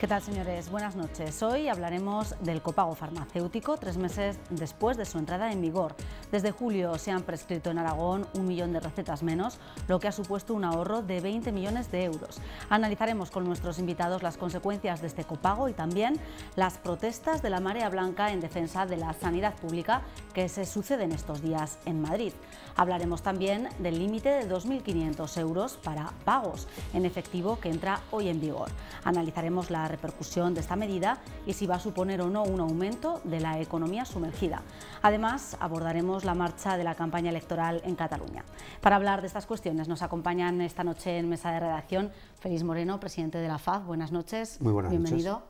¿Qué tal, señores? Buenas noches. Hoy hablaremos del copago farmacéutico tres meses después de su entrada en vigor. Desde julio se han prescrito en Aragón un millón de recetas menos, lo que ha supuesto un ahorro de 20 millones de euros. Analizaremos con nuestros invitados las consecuencias de este copago y también las protestas de la Marea Blanca en defensa de la sanidad pública que se suceden estos días en Madrid. Hablaremos también del límite de 2.500 euros para pagos en efectivo que entra hoy en vigor. Analizaremos las repercusión de esta medida y si va a suponer o no un aumento de la economía sumergida. Además, abordaremos la marcha de la campaña electoral en Cataluña. Para hablar de estas cuestiones nos acompañan esta noche en mesa de redacción Félix Moreno, presidente de la FAD. Buenas noches. Muy buenas Bienvenido.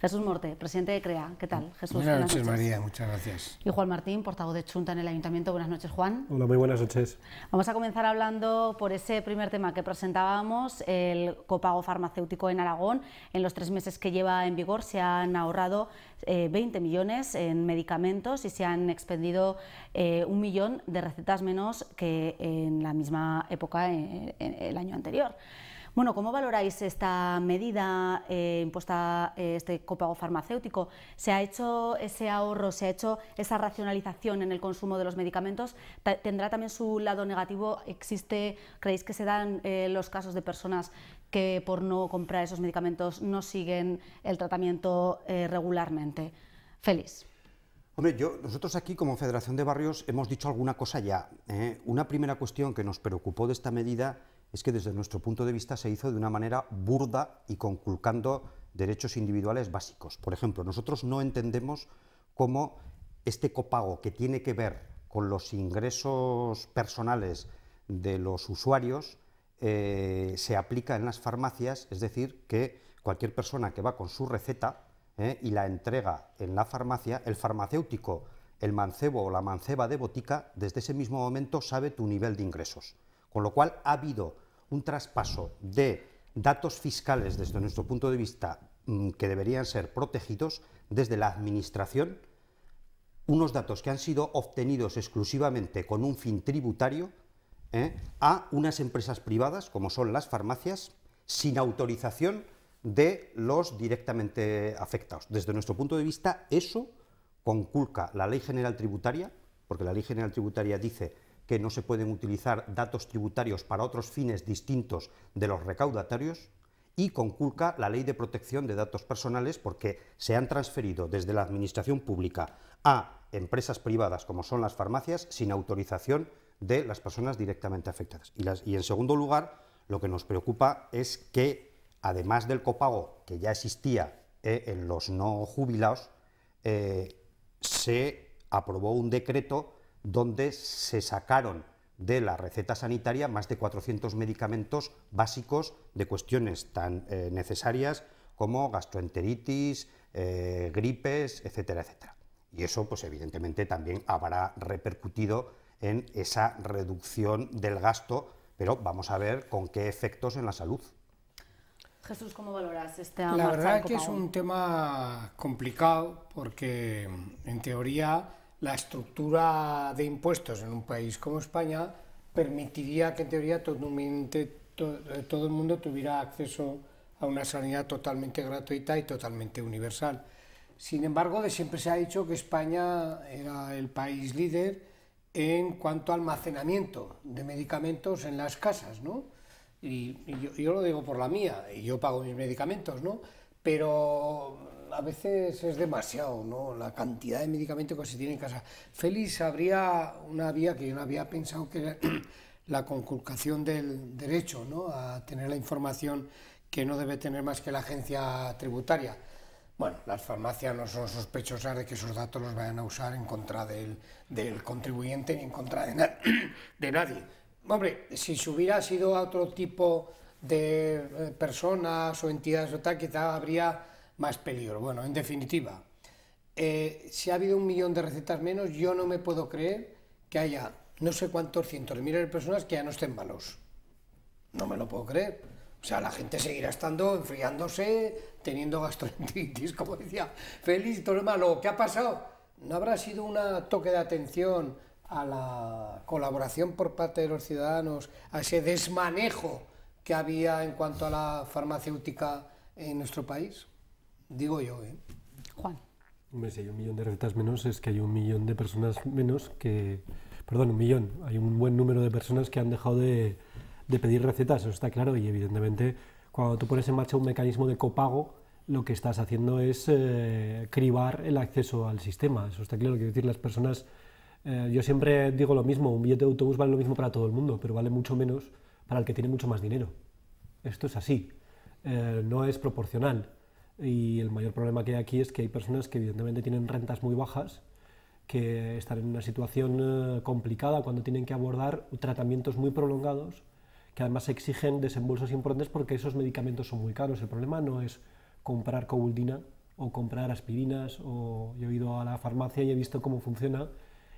Jesús Morte, presidente de CREA. ¿Qué tal, Jesús? Buenas, noches, María. Muchas gracias. Y Juan Martín, portavoz de Chunta en el Ayuntamiento. Buenas noches, Juan. Hola, muy buenas noches. Vamos a comenzar hablando por ese primer tema que presentábamos, el copago farmacéutico en Aragón. En los tres meses que lleva en vigor se han ahorrado 20 eh, millones en medicamentos y se han expendido eh, un millón de recetas menos que en la misma época eh, el año anterior. Bueno, ¿cómo valoráis esta medida eh, impuesta, eh, este copago farmacéutico? ¿Se ha hecho ese ahorro, se ha hecho esa racionalización en el consumo de los medicamentos? ¿Tendrá también su lado negativo? ¿Existe, creéis que se dan eh, los casos de personas que por no comprar esos medicamentos no siguen el tratamiento regularmente? Feliz. Hombre, nosotros aquí como Federación de Barrios hemos dicho alguna cosa ya. Una primera cuestión que nos preocupó de esta medida es que desde nuestro punto de vista se hizo de una manera burda y conculcando derechos individuales básicos. Por ejemplo, nosotros no entendemos cómo este copago que tiene que ver con los ingresos personales de los usuarios eh, se aplica en las farmacias, es decir, que cualquier persona que va con su receta eh, y la entrega en la farmacia, el farmacéutico, el mancebo o la manceba de botica, desde ese mismo momento sabe tu nivel de ingresos. Con lo cual ha habido un traspaso de datos fiscales desde nuestro punto de vista mm, que deberían ser protegidos desde la Administración, unos datos que han sido obtenidos exclusivamente con un fin tributario ¿eh? a unas empresas privadas, como son las farmacias, sin autorización de los directamente afectados. Desde nuestro punto de vista, eso conculca la Ley General Tributaria, porque la Ley General Tributaria dice que no se pueden utilizar datos tributarios para otros fines distintos de los recaudatarios y conculca la ley de protección de datos personales porque se han transferido desde la administración pública a empresas privadas como son las farmacias sin autorización de las personas directamente afectadas. Y, en segundo lugar, lo que nos preocupa es que, además del copago que ya existía eh, en los no jubilados, eh, se aprobó un decreto donde se sacaron de la receta sanitaria más de 400 medicamentos básicos de cuestiones tan eh, necesarias como gastroenteritis, eh, gripes, etcétera, etcétera. Y eso, pues evidentemente, también habrá repercutido en esa reducción del gasto, pero vamos a ver con qué efectos en la salud. Jesús, ¿cómo valoras este? La verdad que es un tema complicado porque, en teoría, la estructura de impuestos en un país como España permitiría que en teoría eh, todo el mundo tuviera acceso a una sanidad totalmente gratuita y totalmente universal. Sin embargo, de siempre se ha dicho que España era el país líder en cuanto a almacenamiento de medicamentos en las casas, ¿no? Y, yo, lo digo por la mía, y yo pago mis medicamentos, ¿no? Pero a veces es demasiado, ¿no? La cantidad de medicamentos que se tiene en casa. Félix, habría una vía que yo no había pensado que era la conculcación del derecho, ¿no? A tener la información que no debe tener más que la agencia tributaria. Bueno, las farmacias no son sospechosas de que esos datos los vayan a usar en contra del, contribuyente ni en contra de, de nadie. Hombre, si se hubiera sido a otro tipo de eh, personas o entidades o tal, quizá habría más peligro. Bueno, en definitiva, eh, si ha habido un millón de recetas menos, yo no me puedo creer que haya no sé cuántos cientos de miles de personas que ya no estén malos. No me lo puedo creer. O sea, la gente seguirá estando enfriándose, teniendo gastroenteritis, como decía Feliz todo malo. ¿Qué ha pasado? ¿No habrá sido un toque de atención a la colaboración por parte de los ciudadanos, a ese desmanejo que había en cuanto a la farmacéutica en nuestro país? Digo yo, ¿eh? Juan. si hay un millón de recetas menos, es que hay un millón de personas menos que. Perdón, un millón. Hay un buen número de personas que han dejado de, pedir recetas, eso está claro. Y evidentemente, cuando tú pones en marcha un mecanismo de copago, lo que estás haciendo es eh, cribar el acceso al sistema. Eso está claro. Quiero decir, las personas. Eh, yo siempre digo lo mismo: un billete de autobús vale lo mismo para todo el mundo, pero vale mucho menos para el que tiene mucho más dinero. Esto es así. Eh, no es proporcional. Y el mayor problema que hay aquí es que hay personas que evidentemente tienen rentas muy bajas, que están en una situación eh, complicada cuando tienen que abordar tratamientos muy prolongados, que además exigen desembolsos importantes porque esos medicamentos son muy caros. El problema no es comprar cobuldina o comprar aspirinas o yo he ido a la farmacia y he visto cómo funciona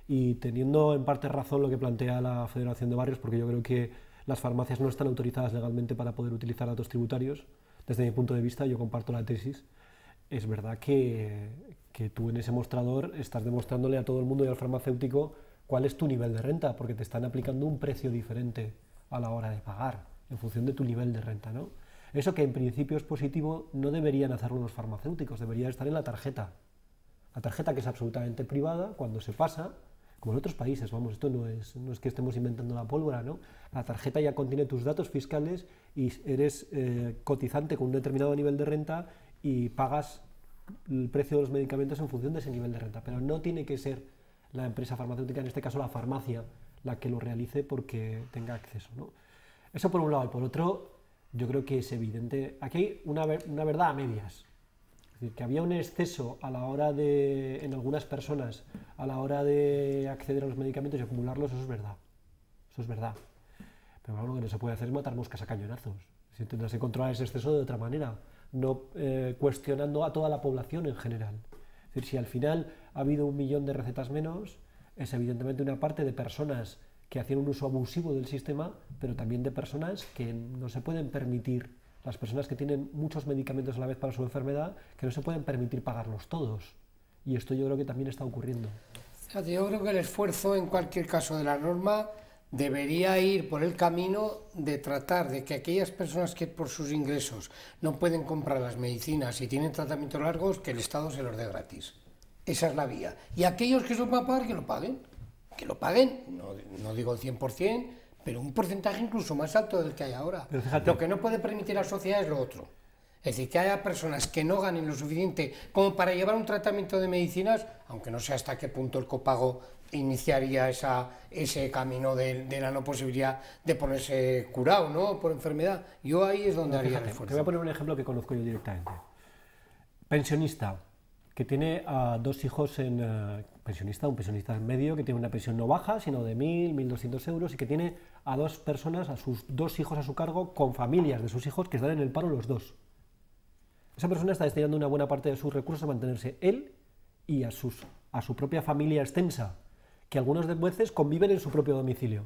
y teniendo en parte razón lo que plantea la Federación de Barrios porque yo creo que las farmacias no están autorizadas legalmente para poder utilizar datos tributarios desde mi punto de vista, yo comparto la tesis, es verdad que, tú en ese mostrador estás demostrándole a todo el mundo y al farmacéutico cuál es tu nivel de renta, porque te están aplicando un precio diferente a la hora de pagar, en función de tu nivel de renta, ¿no? Eso que en principio es positivo no deberían hacerlo los farmacéuticos, debería estar en la tarjeta. La tarjeta que es absolutamente privada, cuando se pasa, como en otros países, vamos, esto no es, no es que estemos inventando la pólvora, ¿no? La tarjeta ya contiene tus datos fiscales y eres eh, cotizante con un determinado nivel de renta y pagas el precio de los medicamentos en función de ese nivel de renta, pero no tiene que ser la empresa farmacéutica, en este caso la farmacia, la que lo realice porque tenga acceso, ¿no? Eso por un lado, y por otro, yo creo que es evidente, aquí hay una, una verdad a medias, es decir, que había un exceso a la hora de, en algunas personas, a la hora de acceder a los medicamentos y acumularlos, eso es verdad. Eso es verdad. Pero lo que no se puede hacer es matar moscas a cañonazos. Si tendrás controlar ese exceso de otra manera, no eh, cuestionando a toda la población en general. Es decir, si al final ha habido un millón de recetas menos, es evidentemente una parte de personas que hacían un uso abusivo del sistema, pero también de personas que no se pueden permitir las personas que tienen muchos medicamentos a la vez para su enfermedad, que no se pueden permitir pagarlos todos. Y esto yo creo que también está ocurriendo. Yo creo que el esfuerzo, en cualquier caso de la norma, debería ir por el camino de tratar de que aquellas personas que por sus ingresos no pueden comprar las medicinas y tienen tratamientos largos, que el Estado se los dé gratis. Esa es la vía. Y aquellos que son para pagar, que lo paguen. Que lo paguen, no, no digo el 100%, pero un porcentaje incluso más alto del que hay ahora. Lo que no puede permitir la sociedad es lo otro. Es decir, que haya personas que no ganen lo suficiente como para llevar un tratamiento de medicinas, aunque no sé hasta qué punto el copago iniciaría ese camino de, la no posibilidad de ponerse curado ¿no? por enfermedad. Yo ahí es donde haría el esfuerzo. Te voy a poner un ejemplo que conozco yo directamente. Pensionista, que tiene a dos hijos en eh, pensionista, un pensionista en medio, que tiene una pensión no baja, sino de 1.000, 1.200 euros, y que tiene a dos personas, a sus dos hijos a su cargo, con familias de sus hijos que están en el paro los dos. Esa persona está destinando una buena parte de sus recursos a mantenerse él y a, sus, a su propia familia extensa, que algunas veces conviven en su propio domicilio.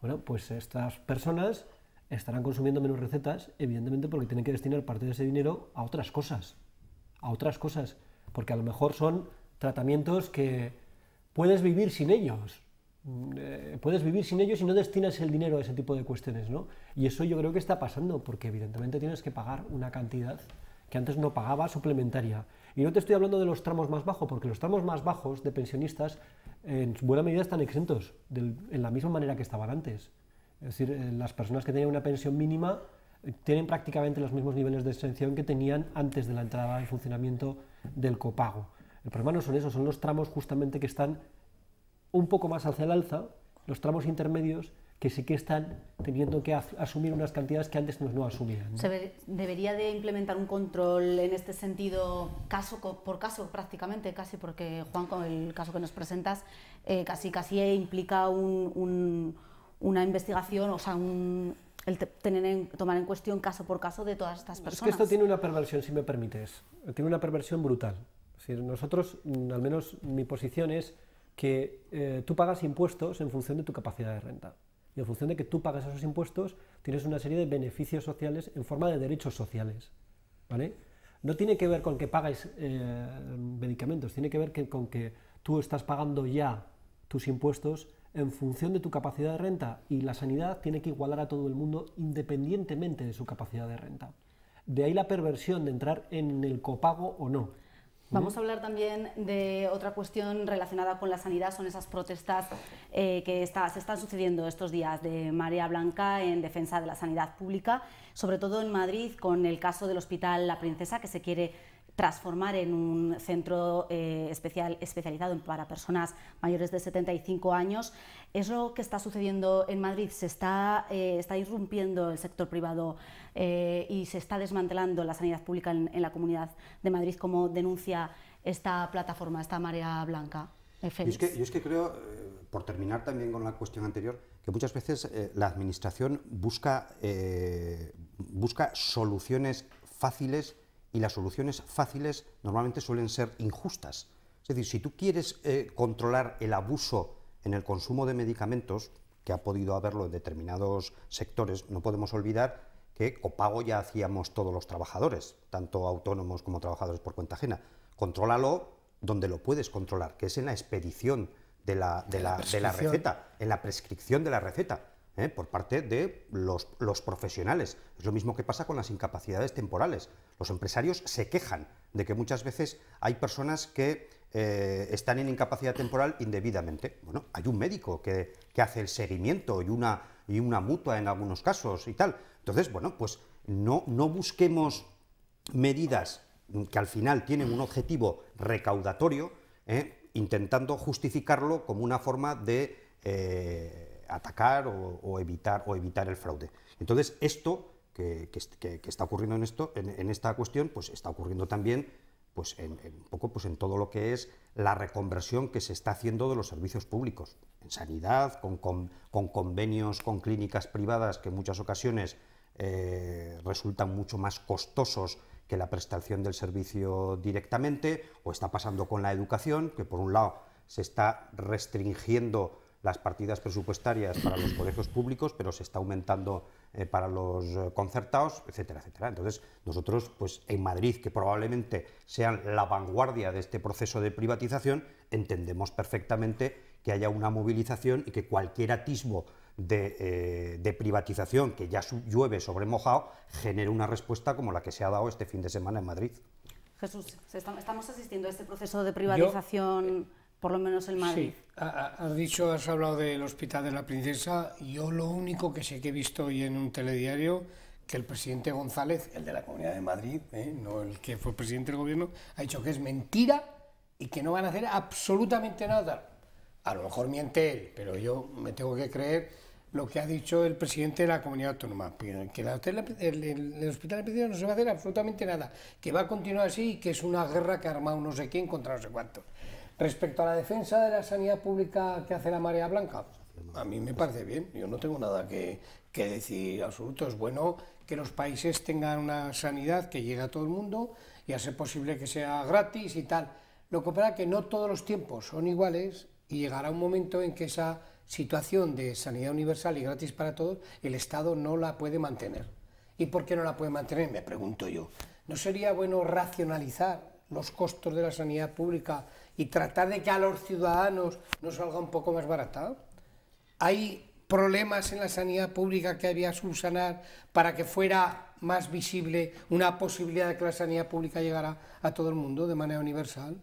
Bueno, pues estas personas estarán consumiendo menos recetas, evidentemente porque tienen que destinar parte de ese dinero a otras cosas, a otras cosas porque a lo mejor son tratamientos que puedes vivir sin ellos. Mm, eh, puedes vivir sin ellos y no destinas el dinero a ese tipo de cuestiones, ¿no? Y eso yo creo que está pasando, porque evidentemente tienes que pagar una cantidad que antes no pagaba suplementaria. Y no te estoy hablando de los tramos más bajos, porque los tramos más bajos de pensionistas en buena medida están exentos, en la misma manera que estaban antes. Es decir, eh, las personas que tenían una pensión mínima eh, tienen prácticamente los mismos niveles de exención que tenían antes de la entrada en funcionamiento del copago. El problema no son esos, son los tramos justamente que están un poco más hacia el alza, los tramos intermedios que sí que están teniendo que asumir unas cantidades que antes pues no, asumían. ¿Se debería de implementar un control en este sentido, caso por caso prácticamente, casi porque Juan, con el caso que nos presentas, eh, casi casi implica una investigación, o sea, un, el tener tomar en cuestión caso por caso de todas estas personas. Es que esto tiene una perversión, si me permites, tiene una perversión brutal. nosotros, mm, al menos mi posición es que eh, tú pagas impuestos en función de tu capacidad de renta. Y en función de que tú pagas esos impuestos, tienes una serie de beneficios sociales en forma de derechos sociales. ¿vale? No tiene que ver con que pagues eh, medicamentos, tiene que ver con que tú estás pagando ya tus impuestos en función de tu capacidad de renta y la sanidad tiene que igualar a todo el mundo independientemente de su capacidad de renta. De ahí la perversión de entrar en el copago o no. Vamos ¿Mm? a hablar también de otra cuestión relacionada con la sanidad, son esas protestas eh, que se están sucediendo estos días de María Blanca en defensa de la sanidad pública, sobre todo en Madrid con el caso del Hospital La Princesa que se quiere transformar en un centro eh, especial, especializado para personas mayores de 75 años. Es lo que está sucediendo en Madrid. Se está, eh, está irrumpiendo el sector privado eh, y se está desmantelando la sanidad pública en, la comunidad de Madrid, como denuncia esta plataforma, esta marea blanca. Yo es, que, es que creo, por terminar también con la cuestión anterior, que muchas veces la administración busca, busca soluciones fáciles y las soluciones fáciles normalmente suelen ser injustas. Es decir, si tú quieres eh, controlar el abuso en el consumo de medicamentos, que ha podido haberlo en determinados sectores, no podemos olvidar que copago ya hacíamos todos los trabajadores, tanto autónomos como trabajadores por cuenta ajena. Contrólalo donde lo puedes controlar, que es en la expedición de la, receta, en la prescripción de la receta, ¿eh? por parte de los, los profesionales. Es lo mismo que pasa con las incapacidades temporales. Los empresarios se quejan de que muchas veces hay personas que eh, están en incapacidad temporal indebidamente. Bueno, hay un médico que, que hace el seguimiento y una, y una mutua en algunos casos y tal. Entonces, bueno, pues no, no busquemos medidas que al final tienen un objetivo recaudatorio, ¿eh? intentando justificarlo como una forma de eh, atacar o, o, evitar, o evitar el fraude. Entonces, esto que, está ocurriendo en, esto, en, esta cuestión, pues está ocurriendo también pues en, un poco pues en todo lo que es la reconversión que se está haciendo de los servicios públicos, en sanidad, con, convenios con clínicas privadas que en muchas ocasiones eh, resultan mucho más costosos que la prestación del servicio directamente, o está pasando con la educación, que por un lado se está restringiendo las partidas presupuestarias para los colegios públicos, pero se está aumentando eh, para los eh, concertados, etcétera, etcétera. Entonces, nosotros, pues en Madrid, que probablemente sean la vanguardia de este proceso de privatización, entendemos perfectamente que haya una movilización y que cualquier atisbo de, eh, privatización que ya llueve sobre mojado genere una respuesta como la que se ha dado este fin de semana en Madrid. Jesús, estamos asistiendo a este proceso de privatización por lo menos el Madrid. Sí, has dicho, has hablado del Hospital de la Princesa. Yo lo único que sé que he visto hoy en un telediario que el presidente González, el de la Comunidad de Madrid, eh, no el que fue presidente del gobierno, ha dicho que es mentira y que no van a hacer absolutamente nada. A lo mejor miente él, pero yo me tengo que creer lo que ha dicho el presidente de la comunidad autónoma, que el, el, hospital de no se va a hacer absolutamente nada, que va a continuar así y que es una guerra que ha armado no sé quién contra no sé cuánto Respecto a la defensa de la sanidad pública que hace la Marea Blanca, a mí me parece bien, yo no tengo nada que, decir absoluto. Es bueno que los países tengan una sanidad que llegue a todo el mundo y hacer posible que sea gratis y tal. Lo que pasa es que no todos los tiempos son iguales y llegará un momento en que esa situación de sanidad universal y gratis para todos, el Estado no la puede mantener. ¿Y por qué no la puede mantener? Me pregunto yo. ¿No sería bueno racionalizar los costos de la sanidad pública y tratar de que a los ciudadanos nos salga un poco más barata. Hay problemas en la sanidad pública que había subsanar para que fuera más visible una posibilidad de que la sanidad pública llegara a todo el mundo de manera universal.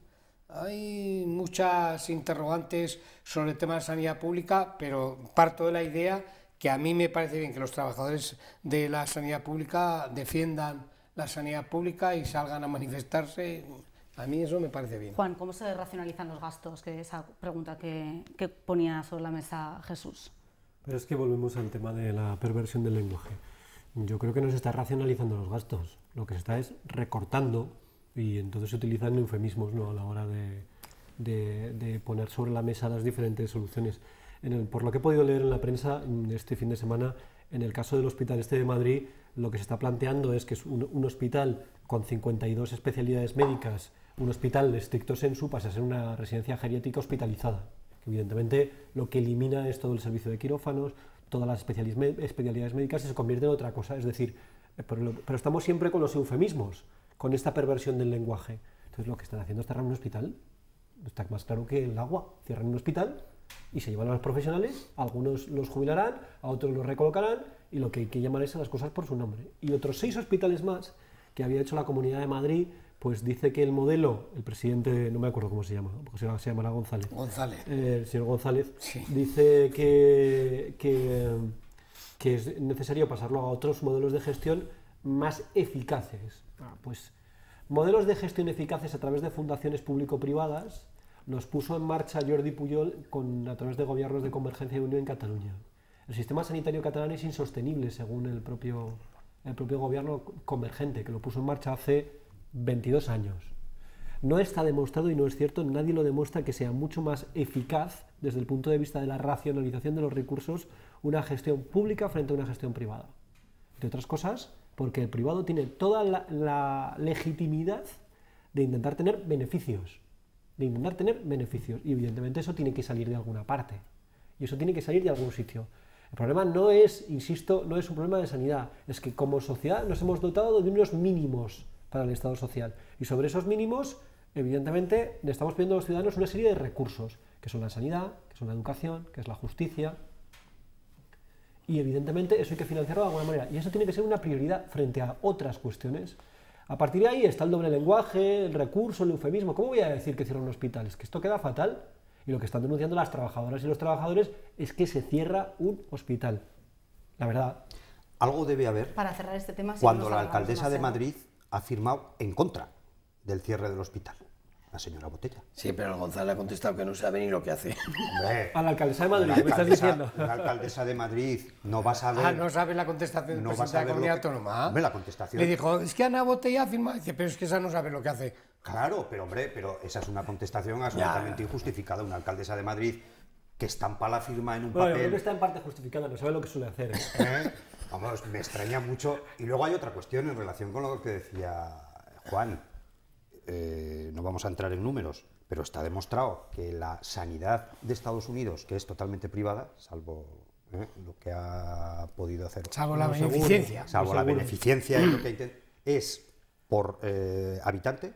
Hay muchas interrogantes sobre el tema de la sanidad pública, pero parto de la idea que a mí me parece bien que los trabajadores de la sanidad pública defiendan la sanidad pública y salgan a manifestarse a mí eso me parece bien. Juan, ¿cómo se racionalizan los gastos? Que esa pregunta que, ponía sobre la mesa Jesús. Pero es que volvemos al tema de la perversión del lenguaje. Yo creo que no se está racionalizando los gastos. Lo que se está es recortando y entonces se utilizan eufemismos ¿no? a la hora de, poner sobre la mesa las diferentes soluciones. En el, por lo que he podido leer en la prensa mm, este fin de semana, en el caso del Hospital Este de Madrid, lo que se está planteando es que es un, un hospital con 52 especialidades médicas un hospital de estricto su pasa a ser una residencia geriátrica hospitalizada. Que evidentemente lo que elimina es todo el servicio de quirófanos, todas las especialidades médicas y se convierte en otra cosa. Es decir, eh, pero, estamos siempre con los eufemismos, con esta perversión del lenguaje. Entonces lo que están haciendo es cerrar un hospital. Está más claro que el agua. Cierran un hospital y se llevan a los profesionales, algunos los jubilarán, a otros los recolocarán y lo que hay que llamar es a las cosas por su nombre. Y otros seis hospitales más que había hecho la Comunidad de Madrid pues dice que el modelo, el presidente, no me acuerdo cómo se llama, porque se, llamará González. González. Eh, el señor González dice que, es necesario pasarlo a otros modelos de gestión más eficaces. Ah. Ah, pues modelos de gestión eficaces a través de fundaciones público-privadas nos puso en marcha Jordi Puyol con, a través de gobiernos de convergencia y unión en Cataluña. El sistema sanitario catalán es insostenible, según el propio, el propio gobierno convergente, que lo puso en marcha hace 22 años. No está demostrado y no es cierto, nadie lo demuestra que sea mucho más eficaz desde el punto de vista de la racionalización de los recursos una gestión pública frente a una gestión privada. Entre otras cosas, porque el privado tiene toda la, legitimidad de intentar tener beneficios, de intentar tener beneficios. Y evidentemente eso tiene que salir de alguna parte. Y eso tiene que salir de algún sitio. El problema no es, insisto, no es un problema de sanidad, es que como sociedad nos hemos dotado de unos mínimos para el Estado social. Y sobre esos mínimos, evidentemente, le estamos pidiendo a los ciudadanos una serie de recursos, que son la sanidad, que son la educación, que es la justicia. Y evidentemente eso hay que financiarlo de alguna manera. Y eso tiene que ser una prioridad frente a otras cuestiones. A partir de ahí está el doble lenguaje, el recurso, el eufemismo. ¿Cómo voy a decir que cierran un hospital? que esto queda fatal. Y lo que están denunciando las trabajadoras y los trabajadores es que se cierra un hospital. La verdad. Algo debe haber. Para cerrar este tema. cuando la alcaldesa de Madrid ha firmado en contra del cierre del hospital. La señora Botella. Sí, pero González ha contestado que no sabe ni lo que hace. a la alcaldesa de Madrid, ¿qué me estás diciendo. La alcaldesa de Madrid no va a saber. Ah, no sabe la contestación no de la comunidad autónoma. Hombre, la contestación. Le dijo, es que Ana Botella firma. Dice, pero es que esa no sabe lo que hace. Claro, pero hombre, pero esa es una contestación absolutamente injustificada. Una alcaldesa de Madrid que estampa la firma en un papel. Bueno, está en parte justificada, no sabe lo que suele hacer. ¿Eh? me extraña mucho. Y luego hay otra cuestión en relación con lo que decía Juan. Eh, no vamos a entrar en números, pero está demostrado que la sanidad de Estados Unidos, que es totalmente privada, salvo eh, lo que ha podido hacer. Salvo la beneficencia. salvo la beneficencia, es, por eh, habitante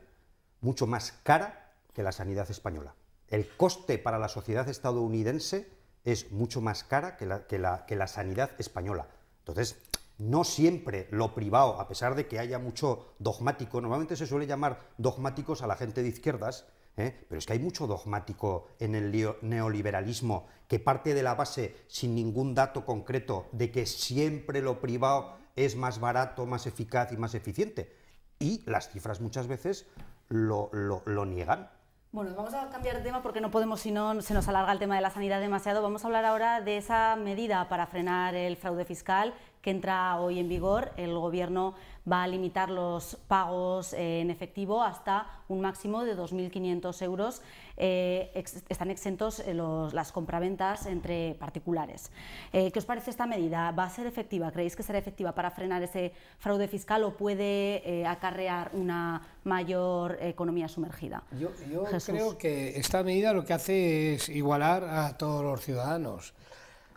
mucho más cara que la sanidad española. El coste para la sociedad estadounidense es mucho más cara que la, que la sanidad española. Entonces, no siempre lo privado, a pesar de que haya mucho dogmático, normalmente se suele llamar dogmáticos a la gente de izquierdas, ¿eh? pero es que hay mucho dogmático en el neoliberalismo que parte de la base, sin ningún dato concreto, de que siempre lo privado es más barato, más eficaz y más eficiente. Y las cifras muchas veces lo niegan. Bueno, vamos a cambiar de tema porque no podemos, si no, se nos alarga el tema de la sanidad demasiado. Vamos a hablar ahora de esa medida para frenar el fraude fiscal que entra hoy en vigor, el Gobierno va a limitar los pagos eh, en efectivo hasta un máximo de 2.500 euros. Eh, están exentos eh, los, las compraventas entre particulares. ¿Qué os parece esta medida? ¿Va a ser efectiva? ¿Creéis que será efectiva para frenar ese fraude fiscal o puede acarrear una mayor economía sumergida? yo creo que esta medida lo que hace es igualar a todos los ciudadanos.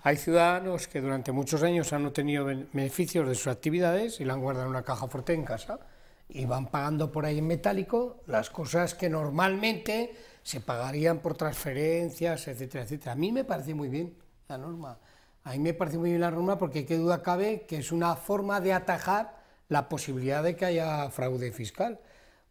Hay ciudadanos que durante muchos años han obtenido beneficios de sus actividades y la han guardado en una caja fuerte en casa y van pagando por ahí en metálico las cosas que normalmente se pagarían por transferencias, etcétera, etcétera. A mí me parece muy bien la norma. A mí me parece muy bien la norma porque qué duda cabe que es una forma de atajar la posibilidad de que haya fraude fiscal.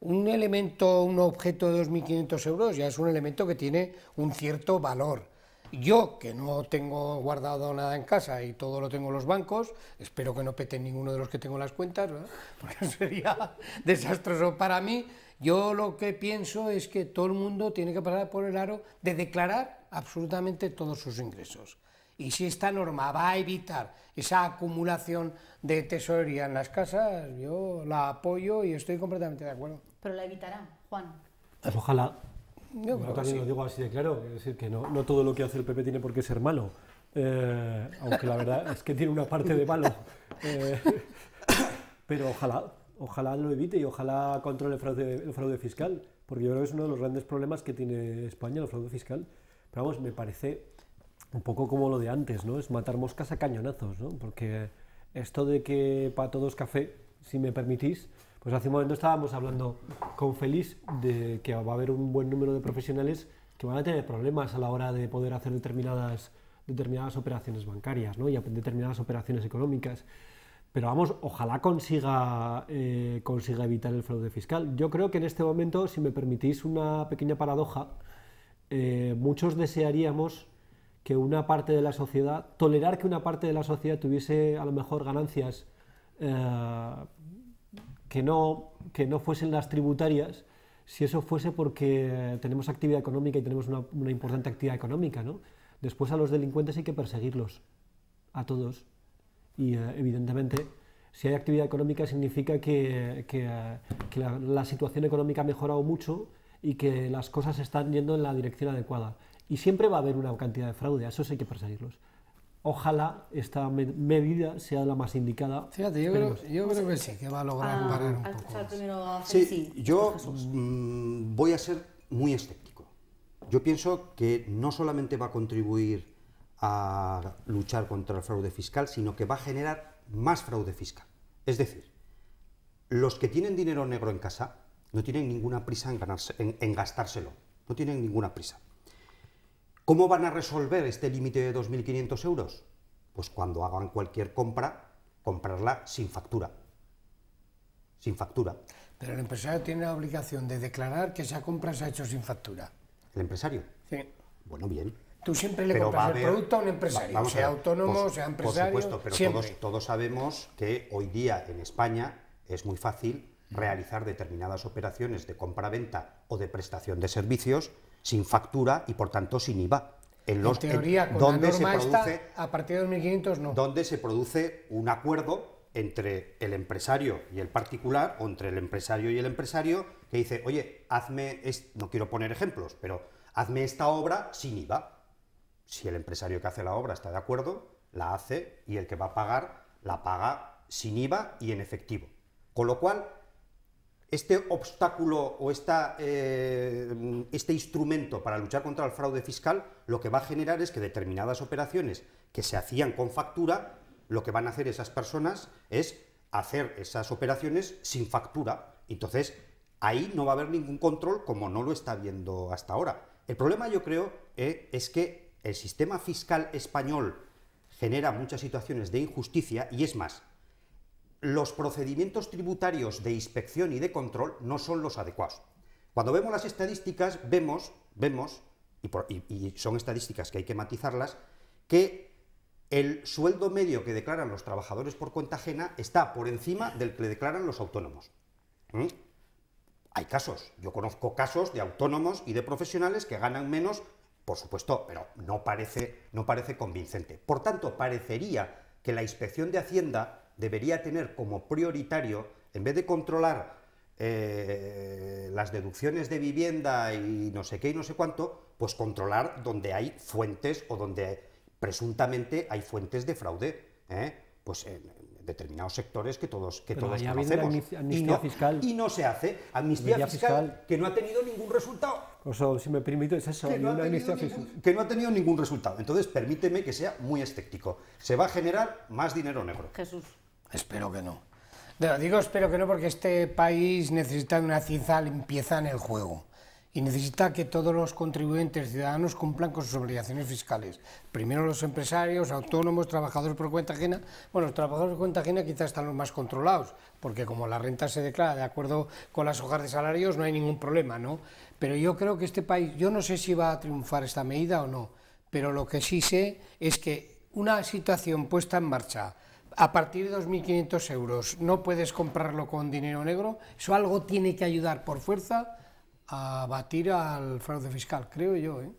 Un elemento, un objeto de 2.500 euros ya es un elemento que tiene un cierto valor yo, que no tengo guardado nada en casa y todo lo tengo en los bancos, espero que no peten ninguno de los que tengo las cuentas, porque sería desastroso para mí, yo lo que pienso es que todo el mundo tiene que pasar por el aro de declarar absolutamente todos sus ingresos. Y si esta norma va a evitar esa acumulación de tesorería en las casas, yo la apoyo y estoy completamente de acuerdo. Pero la evitará, Juan. Ojalá. Yo, lo digo así de claro, es decir, que no, todo lo que hace el PP tiene por qué ser malo, eh, aunque la verdad es que tiene una parte de malo. Eh, pero ojalá, ojalá lo evite y ojalá controle el fraude, el fraude, fiscal, porque yo creo que es uno de los grandes problemas que tiene España, el fraude fiscal. Pero vamos, me parece un poco como lo de antes, ¿no? Es matar moscas a cañonazos, ¿no? Porque esto de que para todos café, si me permitís, pues hace un momento estábamos hablando con Feliz de que va a haber un buen número de profesionales que van a tener problemas a la hora de poder hacer determinadas, determinadas operaciones bancarias y determinadas operaciones económicas. Pero vamos, ojalá consiga, eh, consiga evitar el fraude fiscal. Yo creo que en este momento, si me permitís una pequeña paradoja, eh, muchos desearíamos que una parte de la sociedad, tolerar que una parte de la sociedad tuviese a lo mejor ganancias eh, que no, que no fuesen las tributarias si eso fuese porque tenemos actividad económica y tenemos una, importante actividad económica, Después a los delincuentes hay que perseguirlos, a todos. Y eh, evidentemente, si hay actividad económica significa eh, que, la, la, situación económica ha mejorado mucho y que las cosas están yendo en la dirección adecuada. Y siempre va a haber una cantidad de fraude, a esos hay que perseguirlos. Ojalá esta medida sea la más indicada. Fíjate, yo, creo, que sí, que va a lograr ah, un ah, poco. sí, yo mm, voy a ser muy escéptico. Yo pienso que no solamente va a contribuir a luchar contra el fraude fiscal, sino que va a generar más fraude fiscal. Es decir, los que tienen dinero negro en casa no tienen ninguna prisa en, en gastárselo, no tienen ninguna prisa. ¿Cómo van a resolver este límite de 2.500 euros? Pues cuando hagan cualquier compra, comprarla sin factura. Sin factura. Pero el empresario tiene la obligación de declarar que esa compra se ha hecho sin factura. ¿El empresario? Sí. Bueno, bien. Tú siempre le compras el producto a un empresario, sea autónomo, sea empresario. Por supuesto, pero todos, todos sabemos que hoy día en España es muy fácil mm. realizar determinadas operaciones de compra-venta o de prestación de servicios sin factura y por tanto sin IVA. En, teoría, donde se produce, a partir de 2.500 no. Donde se produce un acuerdo entre el empresario y el particular, o entre el empresario y el empresario, que dice, oye, hazme, no quiero poner ejemplos, pero hazme esta obra sin IVA. Si el empresario que hace la obra está de acuerdo, la hace y el que va a pagar, la paga sin IVA y en efectivo. Con lo cual, este obstáculo o eh, este instrumento para luchar contra el fraude fiscal lo que va a generar es que determinadas operaciones que se hacían con factura, lo que van a hacer esas personas es hacer esas operaciones sin factura. Entonces, ahí no va a haber ningún control como no lo está viendo hasta ahora. El problema, yo creo, eh, es que el sistema fiscal español genera muchas situaciones de injusticia y es más, los procedimientos tributarios de inspección y de control no son los adecuados. Cuando vemos las estadísticas, vemos, vemos, y, son estadísticas que hay que matizarlas, que el sueldo medio que declaran los trabajadores por cuenta ajena está por encima del que declaran los autónomos. ¿Mm? Hay casos, yo conozco casos de autónomos y de profesionales que ganan menos, por supuesto, pero no parece, no parece convincente. Por tanto, parecería que la inspección de Hacienda debería tener como prioritario, en vez de controlar eh, las deducciones de vivienda y no sé qué y no sé cuánto, pues controlar donde hay fuentes o donde presuntamente hay fuentes de fraude. ¿eh? Pues en, determinados sectores que todos, que todos conocemos. y, no, fiscal, y no se hace. Amnistía, fiscal, que no ha tenido ningún resultado. O sea, si me permite, es eso. Que no, que no ha tenido ningún resultado. Entonces, permíteme que sea muy escéptico. Se va a generar más dinero negro. Jesús. Espero que no. Digo espero que no porque este país necesita una ciencia limpieza en el juego y necesita que todos los contribuyentes ciudadanos cumplan con sus obligaciones fiscales. Primero los empresarios, autónomos, trabajadores por cuenta ajena. Bueno, los trabajadores por cuenta ajena quizás están los más controlados, porque como la renta se declara de acuerdo con las hojas de salarios, no hay ningún problema, ¿no? Pero yo creo que este país, yo no sé si va a triunfar esta medida o no, pero lo que sí sé es que una situación puesta en marcha a partir de 2.500 euros no puedes comprarlo con dinero negro, eso algo tiene que ayudar por fuerza a batir al fraude fiscal, creo yo. ¿eh?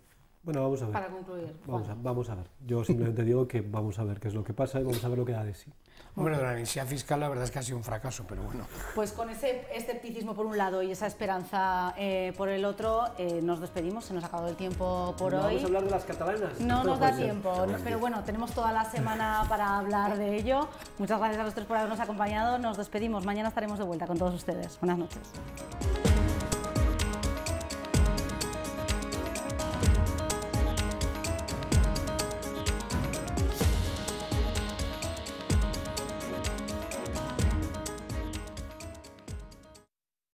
Bueno, vamos a ver. Para concluir. Vamos a, vamos a, ver. Yo simplemente digo que vamos a ver qué es lo que pasa y vamos a ver lo que da de sí. Hombre, la amnistía fiscal la verdad es que ha sido un fracaso, pero bueno. Pues con ese escepticismo por un lado y esa esperanza eh, por el otro, eh, nos despedimos, se nos ha acabado el tiempo por no hoy. Vamos a hablar de las catalanas. No nos da tiempo, pero bueno, tenemos toda la semana para hablar de ello. Muchas gracias a los tres por habernos acompañado. Nos despedimos. Mañana estaremos de vuelta con todos ustedes. Buenas noches.